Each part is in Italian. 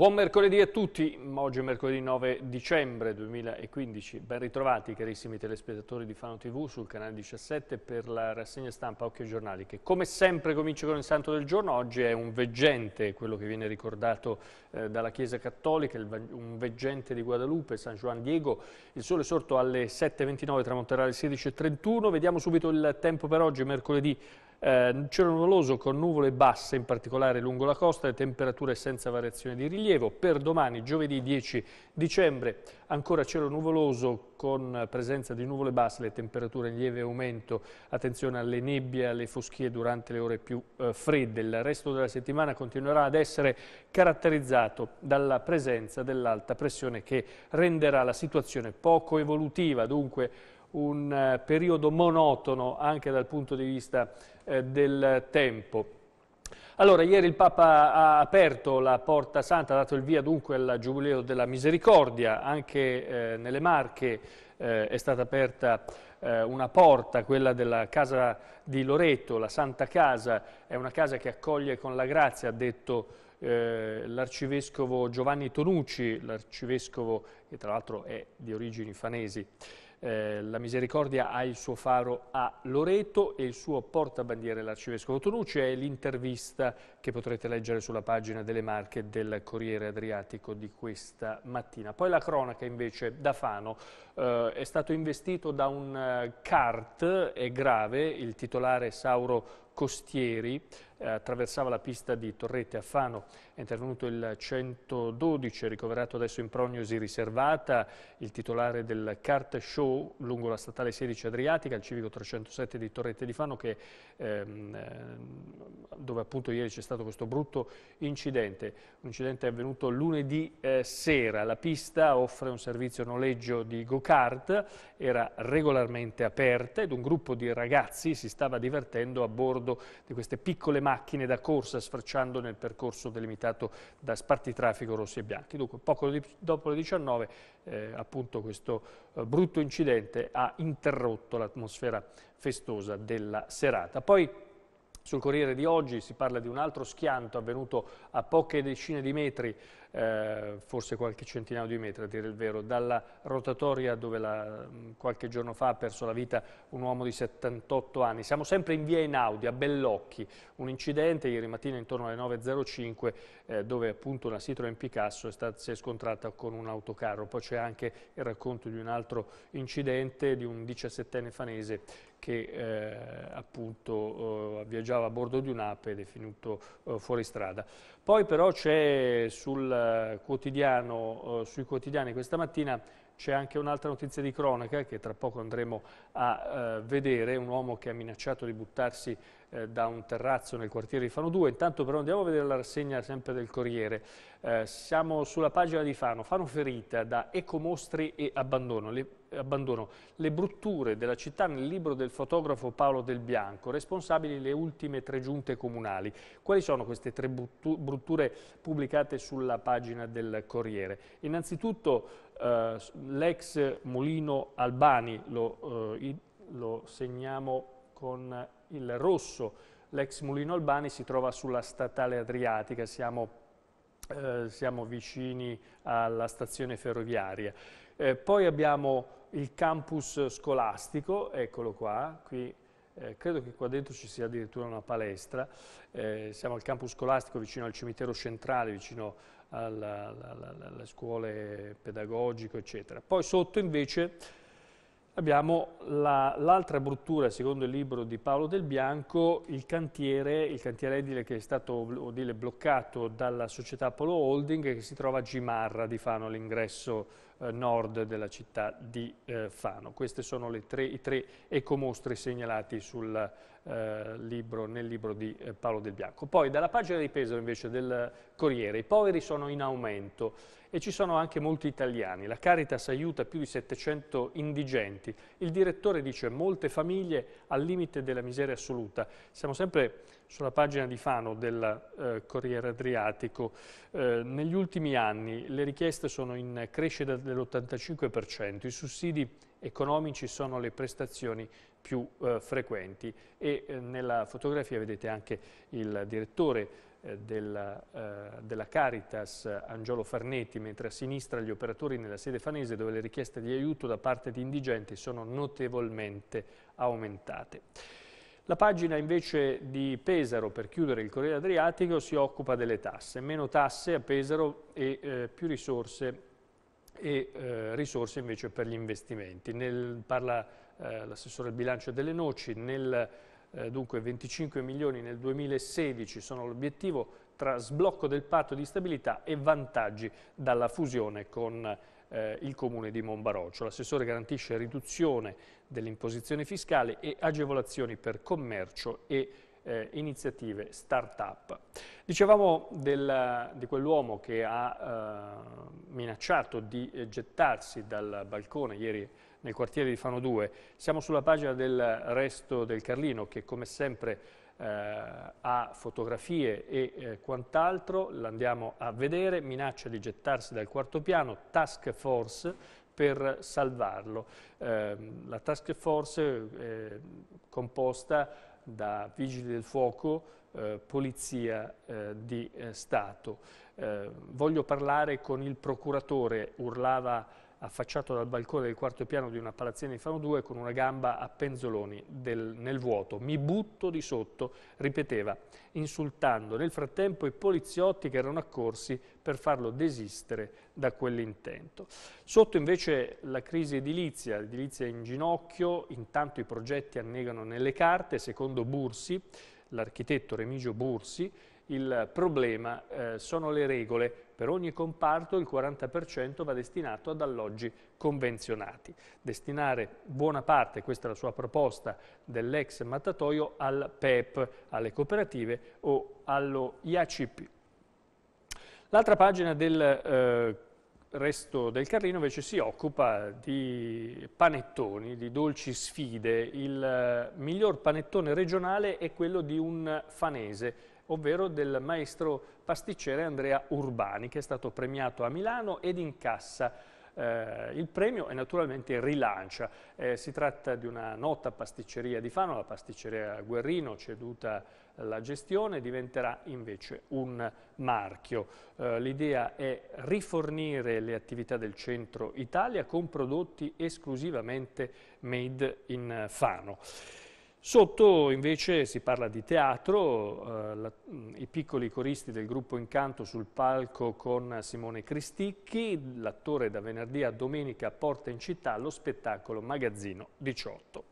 Buon mercoledì a tutti, oggi è mercoledì 9 dicembre 2015, ben ritrovati carissimi telespettatori di Fano TV sul canale 17 per la rassegna stampa Occhio Giornali che come sempre comincia con il santo del giorno, oggi è un veggente, quello che viene ricordato eh, dalla Chiesa Cattolica, il, un veggente di Guadalupe, San Juan Diego, il sole sorto alle 7.29, tramonterà alle 16.31, vediamo subito il tempo per oggi, mercoledì eh, cielo nuvoloso con nuvole basse, in particolare lungo la costa, le temperature senza variazione di rilievo. Per domani, giovedì 10 dicembre, ancora cielo nuvoloso con presenza di nuvole basse, le temperature in lieve aumento. Attenzione alle nebbie, alle foschie durante le ore più eh, fredde. Il resto della settimana continuerà ad essere caratterizzato dalla presenza dell'alta pressione che renderà la situazione poco evolutiva. Dunque, un eh, periodo monotono anche dal punto di vista eh, del tempo. Allora, ieri il Papa ha aperto la Porta Santa, ha dato il via dunque al Giubileo della Misericordia, anche eh, nelle Marche eh, è stata aperta eh, una porta, quella della Casa di Loreto, la Santa Casa, è una casa che accoglie con la grazia, ha detto eh, l'arcivescovo Giovanni Tonucci, l'arcivescovo che tra l'altro è di origini fanesi. Eh, la misericordia ha il suo faro a Loreto e il suo portabandiere l'arcivescovo Tonucci è l'intervista che potrete leggere sulla pagina delle Marche del Corriere Adriatico di questa mattina. Poi la cronaca invece da Fano eh, è stato investito da un kart, eh, è grave, il titolare Sauro Costieri eh, attraversava la pista di Torrete a Fano. È intervenuto il 112, ricoverato adesso in prognosi riservata, il titolare del kart show lungo la statale 16 Adriatica, il civico 307 di Torrete di Fano, che, ehm, ehm, dove appunto ieri c'è stato questo brutto incidente. Un incidente è avvenuto lunedì eh, sera. La pista offre un servizio noleggio di go-kart, era regolarmente aperta ed un gruppo di ragazzi si stava divertendo a bordo di queste piccole macchine macchine da corsa sfracciando nel percorso delimitato da sparti traffico rossi e bianchi. Dunque poco di, dopo le 19 eh, appunto questo eh, brutto incidente ha interrotto l'atmosfera festosa della serata. Poi sul Corriere di oggi si parla di un altro schianto avvenuto a poche decine di metri, eh, forse qualche centinaio di metri a dire il vero, dalla rotatoria dove la, mm, qualche giorno fa ha perso la vita un uomo di 78 anni. Siamo sempre in via Inaudi, a Bellocchi, un incidente ieri mattina intorno alle 9.05 eh, dove appunto una Citroen Picasso è stata, si è scontrata con un autocarro. Poi c'è anche il racconto di un altro incidente di un 17enne fanese che eh, appunto eh, viaggiava a bordo di un'ape ed è finito eh, fuori strada. Poi però c'è sul quotidiano, eh, sui quotidiani questa mattina c'è anche un'altra notizia di cronaca che tra poco andremo a eh, vedere, un uomo che ha minacciato di buttarsi eh, da un terrazzo nel quartiere di Fano 2. Intanto però andiamo a vedere la rassegna sempre del Corriere. siamo sulla pagina di Fano, Fano ferita da ecomostri e abbandono. Le abbandono. Le brutture della città nel libro del fotografo Paolo Del Bianco, responsabili le ultime tre giunte comunali. Quali sono queste tre brutture pubblicate sulla pagina del Corriere? Innanzitutto eh, l'ex mulino Albani, lo, eh, lo segniamo con il rosso, l'ex mulino Albani si trova sulla statale Adriatica, siamo, eh, siamo vicini alla stazione ferroviaria. Eh, poi abbiamo il campus scolastico, eccolo qua, qui eh, credo che qua dentro ci sia addirittura una palestra, eh, siamo al campus scolastico vicino al cimitero centrale, vicino alle scuole pedagogiche, eccetera. Poi sotto invece abbiamo l'altra la, bruttura, secondo il libro di Paolo Del Bianco, il cantiere, il cantiere edile che è stato dire, bloccato dalla società Polo Holding che si trova a Gimarra di Fano all'ingresso eh, nord della città di eh, Fano. Queste sono tre, i tre ecomostri segnalati sul, eh, libro, nel libro di eh, Paolo Del Bianco. Poi dalla pagina di Pesaro invece del Corriere, i poveri sono in aumento e ci sono anche molti italiani. La Caritas aiuta più di 700 indigenti. Il direttore dice molte famiglie al limite della miseria assoluta. Siamo sempre sulla pagina di Fano del eh, Corriere Adriatico. Eh, negli ultimi anni le richieste sono in crescita dell'85%, i sussidi economici sono le prestazioni più eh, frequenti e eh, nella fotografia vedete anche il direttore eh, della, eh, della, Caritas Angiolo Farnetti, mentre a sinistra gli operatori nella sede fanese dove le richieste di aiuto da parte di indigenti sono notevolmente aumentate. La pagina invece di Pesaro, per chiudere il Corriere Adriatico, si occupa delle tasse. Meno tasse a Pesaro e eh, più risorse e eh, risorse invece per gli investimenti. Nel, parla eh, l'assessore al bilancio delle noci, nel, eh, dunque 25 milioni nel 2016 sono l'obiettivo tra sblocco del patto di stabilità e vantaggi dalla fusione con eh, eh, il comune di Monbaroccio. L'assessore garantisce riduzione dell'imposizione fiscale e agevolazioni per commercio e eh, iniziative start-up. Dicevamo del, di quell'uomo che ha eh, minacciato di eh, gettarsi dal balcone ieri nel quartiere di Fano 2. Siamo sulla pagina del resto del Carlino che come sempre ha eh, fotografie e eh, quant'altro, l'andiamo a vedere, minaccia di gettarsi dal quarto piano, task force per salvarlo. Ehm, la task force è eh, composta da vigili del fuoco, eh, polizia eh, di eh, Stato. voglio parlare con il procuratore, urlava affacciato dal balcone del quarto piano di una palazzina di Fano 2 con una gamba a penzoloni del, nel vuoto. Mi butto di sotto, ripeteva, insultando nel frattempo i poliziotti che erano accorsi per farlo desistere da quell'intento. Sotto invece la crisi edilizia, edilizia in ginocchio, intanto i progetti annegano nelle carte, secondo Bursi, l'architetto Remigio Bursi, il problema eh, sono le regole. Per ogni comparto il 40% va destinato ad alloggi convenzionati. Destinare buona parte, questa è la sua proposta, dell'ex mattatoio al PEP, alle cooperative o allo IACP. L'altra pagina del eh, resto del Carlino invece si occupa di panettoni, di dolci sfide. Il eh, miglior panettone regionale è quello di un fanese, ovvero del maestro pasticcere Andrea Urbani, che è stato premiato a Milano ed incassa eh, il premio e naturalmente rilancia. Eh, si tratta di una nota pasticceria di Fano, la pasticceria Guerrino, ceduta la gestione, diventerà invece un marchio. Eh, L'idea è rifornire le attività del centro Italia con prodotti esclusivamente made in Fano. Sotto invece si parla di teatro, eh, la, mm, i piccoli coristi del gruppo Incanto sul palco con Simone Cristicchi, l'attore da venerdì a domenica porta in città lo spettacolo Magazzino 18.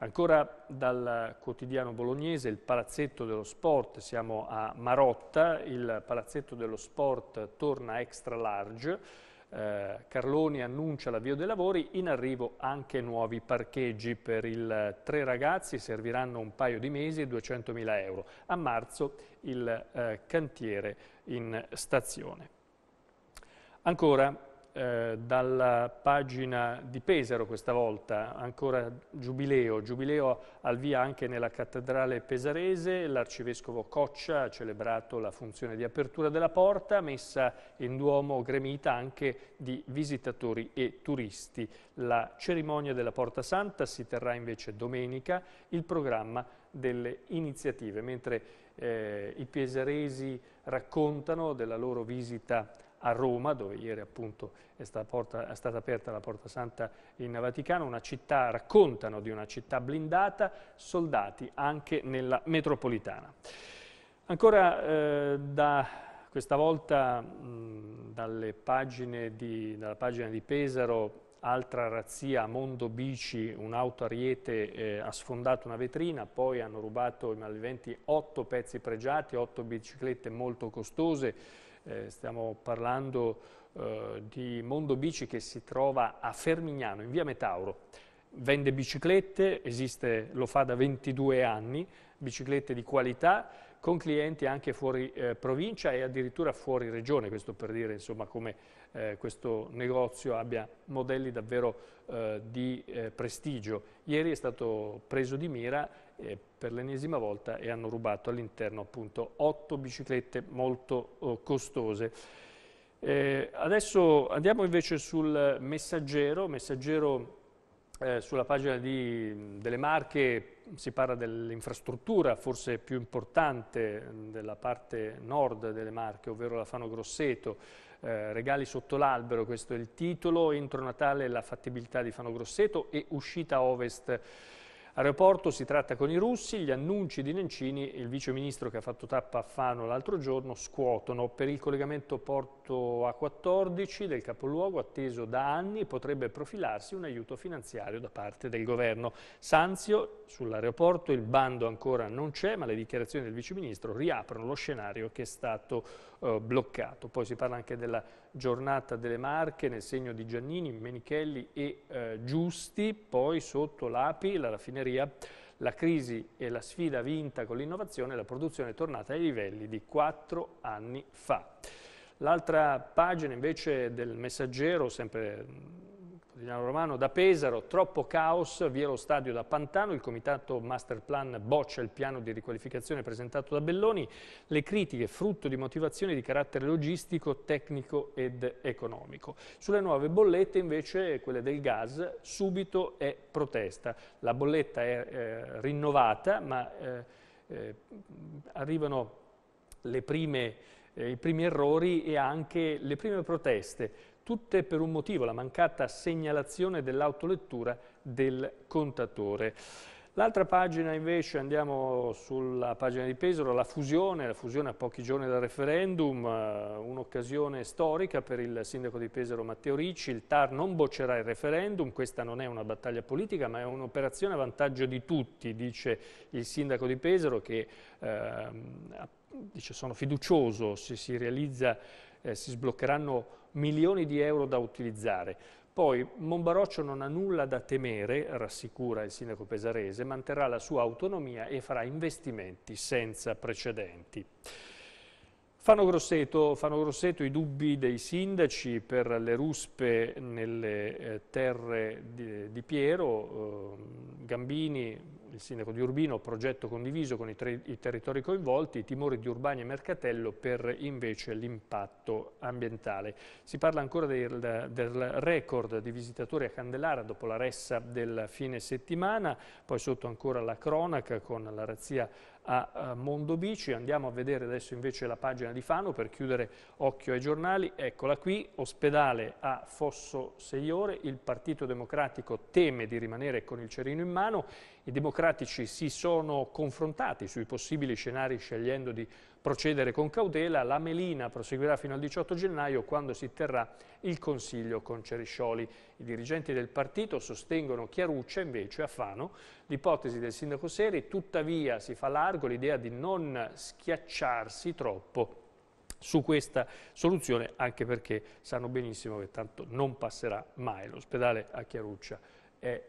Ancora dal quotidiano bolognese, il palazzetto dello sport, siamo a Marotta, il palazzetto dello sport torna extra large, eh, Carloni annuncia l'avvio dei lavori, in arrivo anche nuovi parcheggi per il tre ragazzi, serviranno un paio di mesi e 200.000 euro. A marzo il eh, cantiere in stazione. Ancora eh, dalla pagina di Pesaro questa volta, ancora Giubileo, Giubileo al via anche nella cattedrale pesarese, l'arcivescovo Coccia ha celebrato la funzione di apertura della porta, messa in Duomo gremita anche di visitatori e turisti. La cerimonia della Porta Santa si terrà invece domenica, il programma delle iniziative, mentre eh, i pesaresi raccontano della loro visita a Roma, dove ieri appunto è stata, porta, è stata, aperta la Porta Santa in Vaticano, una città, raccontano di una città blindata, soldati anche nella metropolitana. Ancora eh, da, questa volta mh, dalle pagine di, dalla pagina di Pesaro altra razzia Mondo Bici, un'auto ariete eh, ha sfondato una vetrina, poi hanno rubato i malviventi otto pezzi pregiati, otto biciclette molto costose, eh, stiamo parlando eh, di Mondo Bici che si trova a Fermignano, in via Metauro. Vende biciclette, esiste, lo fa da 22 anni, biciclette di qualità con clienti anche fuori eh, provincia e addirittura fuori regione, questo per dire insomma, come eh, questo negozio abbia modelli davvero eh, di eh, prestigio. Ieri è stato preso di mira per l'ennesima volta e hanno rubato all'interno appunto otto biciclette molto oh, costose. Eh, adesso andiamo invece sul messaggero, messaggero eh, sulla pagina di, delle marche si parla dell'infrastruttura forse più importante mm, della parte nord delle Marche, ovvero la Fano Grosseto, eh, regali sotto l'albero, questo è il titolo, entro Natale la fattibilità di Fano Grosseto e uscita ovest aeroporto, si tratta con i russi, gli annunci di Nencini, il vice ministro che ha fatto tappa a Fano l'altro giorno, scuotono per il collegamento porto tratto A14 del capoluogo atteso da anni potrebbe profilarsi un aiuto finanziario da parte del governo. Sanzio sull'aeroporto, il bando ancora non c'è ma le dichiarazioni del viceministro riaprono lo scenario che è stato eh, bloccato. Poi si parla anche della giornata delle Marche nel segno di Giannini, Menichelli e eh, Giusti, poi sotto l'API, la raffineria la crisi e la sfida vinta con l'innovazione, la produzione è tornata ai livelli di quattro anni fa. L'altra pagina invece del messaggero, sempre quotidiano romano, da Pesaro, troppo caos, via lo stadio da Pantano, il comitato Masterplan boccia il piano di riqualificazione presentato da Belloni, le critiche frutto di motivazioni di carattere logistico, tecnico ed economico. Sulle nuove bollette invece, quelle del gas, subito è protesta. La bolletta è eh, rinnovata ma eh, eh, arrivano le prime eh, i primi errori e anche le prime proteste, tutte per un motivo, la mancata segnalazione dell'autolettura del contatore. L'altra pagina invece, andiamo sulla pagina di Pesaro, la fusione, la fusione a pochi giorni dal referendum, eh, un'occasione storica per il sindaco di Pesaro Matteo Ricci, il TAR non boccerà il referendum, questa non è una battaglia politica ma è un'operazione a vantaggio di tutti, dice il sindaco di Pesaro che eh, dice sono fiducioso, se si realizza eh, si sbloccheranno milioni di euro da utilizzare. Poi Monbaroccio non ha nulla da temere, rassicura il sindaco pesarese, manterrà la sua autonomia e farà investimenti senza precedenti. Fanno grosseto, fanno grosseto, i dubbi dei sindaci per le ruspe nelle eh, terre di, di Piero. Eh, Gambini il sindaco di Urbino, progetto condiviso con i, tre, i territori coinvolti, i timori di Urbani e Mercatello per invece l'impatto ambientale. Si parla ancora del, del, record di visitatori a Candelara dopo la ressa del fine settimana, poi sotto ancora la cronaca con la razzia a Mondobici, andiamo a vedere adesso invece la pagina di Fano per chiudere occhio ai giornali, eccola qui, ospedale a Fosso Seiore, il Partito Democratico teme di rimanere con il cerino in mano, i democratici si sono confrontati sui possibili scenari scegliendo di procedere con cautela, la melina proseguirà fino al 18 gennaio quando si terrà il Consiglio con Ceriscioli. I dirigenti del partito sostengono Chiaruccia invece a Fano l'ipotesi del sindaco Seri, tuttavia si fa largo l'idea di non schiacciarsi troppo su questa soluzione anche perché sanno benissimo che tanto non passerà mai. L'ospedale a Chiaruccia è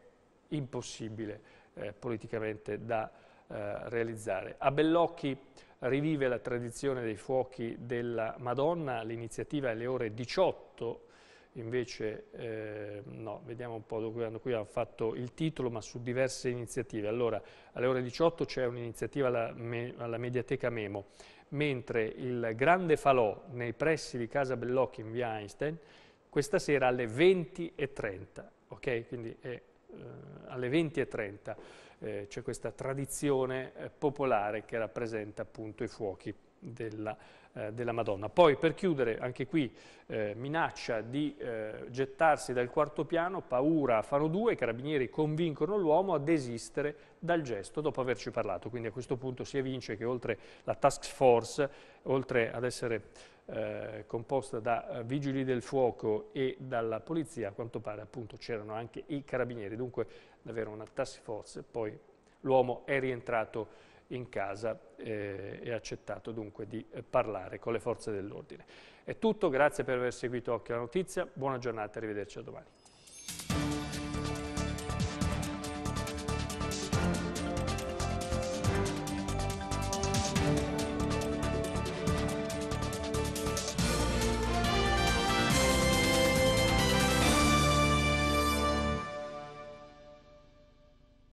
impossibile eh, politicamente da eh, realizzare. A Bellocchi rivive la tradizione dei fuochi della Madonna, l'iniziativa è alle ore 18, invece eh, no, vediamo un po' dove hanno qui hanno fatto il titolo, ma su diverse iniziative. Allora, alle ore 18 c'è un'iniziativa alla, me, alla Mediateca Memo, mentre il Grande Falò nei pressi di Casa Bellocchi in via Einstein, questa sera alle 20.30, ok? Quindi è eh, alle 20.30 eh, c'è questa tradizione eh, popolare che rappresenta appunto i fuochi della, eh, della Madonna. Poi per chiudere, anche qui eh, minaccia di eh, gettarsi dal quarto piano, paura fanno due, i carabinieri convincono l'uomo a desistere dal gesto dopo averci parlato. Quindi a questo punto si evince che oltre la task force, oltre ad essere... Eh, composta da eh, vigili del fuoco e dalla polizia, a quanto pare appunto c'erano anche i carabinieri, dunque davvero una task force, poi l'uomo è rientrato in casa eh, e ha accettato dunque di eh, parlare con le forze dell'ordine. È tutto, grazie per aver seguito Occhio la Notizia, buona giornata e arrivederci a domani.